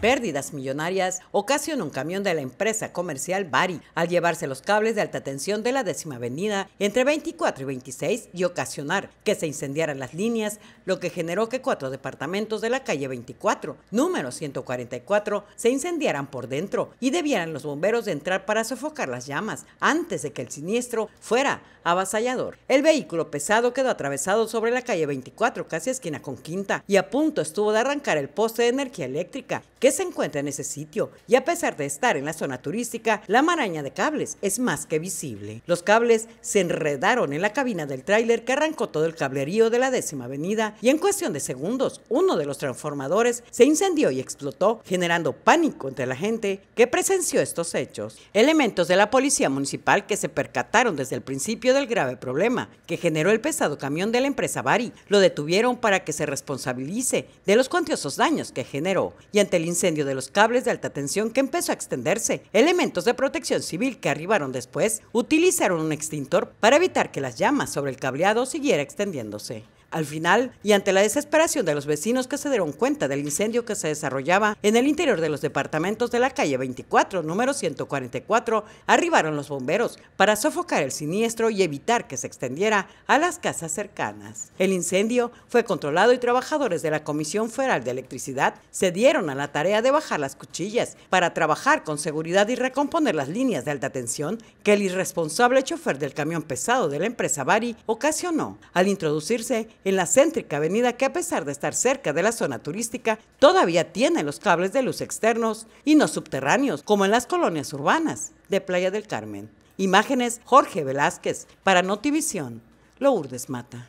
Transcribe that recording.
pérdidas millonarias ocasionó un camión de la empresa comercial Bari al llevarse los cables de alta tensión de la décima avenida entre 24 y 26 y ocasionar que se incendiaran las líneas, lo que generó que cuatro departamentos de la calle 24, número 144, se incendiaran por dentro y debieran los bomberos de entrar para sofocar las llamas antes de que el siniestro fuera avasallador. El vehículo pesado quedó atravesado sobre la calle 24, casi esquina con Quinta, y a punto estuvo de arrancar el poste de energía eléctrica que se encuentra en ese sitio y a pesar de estar en la zona turística, la maraña de cables es más que visible. Los cables se enredaron en la cabina del tráiler que arrancó todo el cablerío de la décima avenida y en cuestión de segundos uno de los transformadores se incendió y explotó, generando pánico entre la gente que presenció estos hechos. Elementos de la policía municipal que se percataron desde el principio del grave problema que generó el pesado camión de la empresa Bari lo detuvieron para que se responsabilice de los cuantiosos daños que generó y ante el incendio de los cables de alta tensión que empezó a extenderse. Elementos de protección civil que arribaron después utilizaron un extintor para evitar que las llamas sobre el cableado siguiera extendiéndose. Al final, y ante la desesperación de los vecinos que se dieron cuenta del incendio que se desarrollaba en el interior de los departamentos de la calle 24, número 144, arribaron los bomberos para sofocar el siniestro y evitar que se extendiera a las casas cercanas. El incendio fue controlado y trabajadores de la Comisión Federal de Electricidad se dieron a la tarea de bajar las cuchillas para trabajar con seguridad y recomponer las líneas de alta tensión que el irresponsable chofer del camión pesado de la empresa Bari ocasionó al introducirse en la céntrica avenida que a pesar de estar cerca de la zona turística, todavía tiene los cables de luz externos y no subterráneos, como en las colonias urbanas de Playa del Carmen. Imágenes Jorge Velázquez para Notivisión, Lourdes Mata.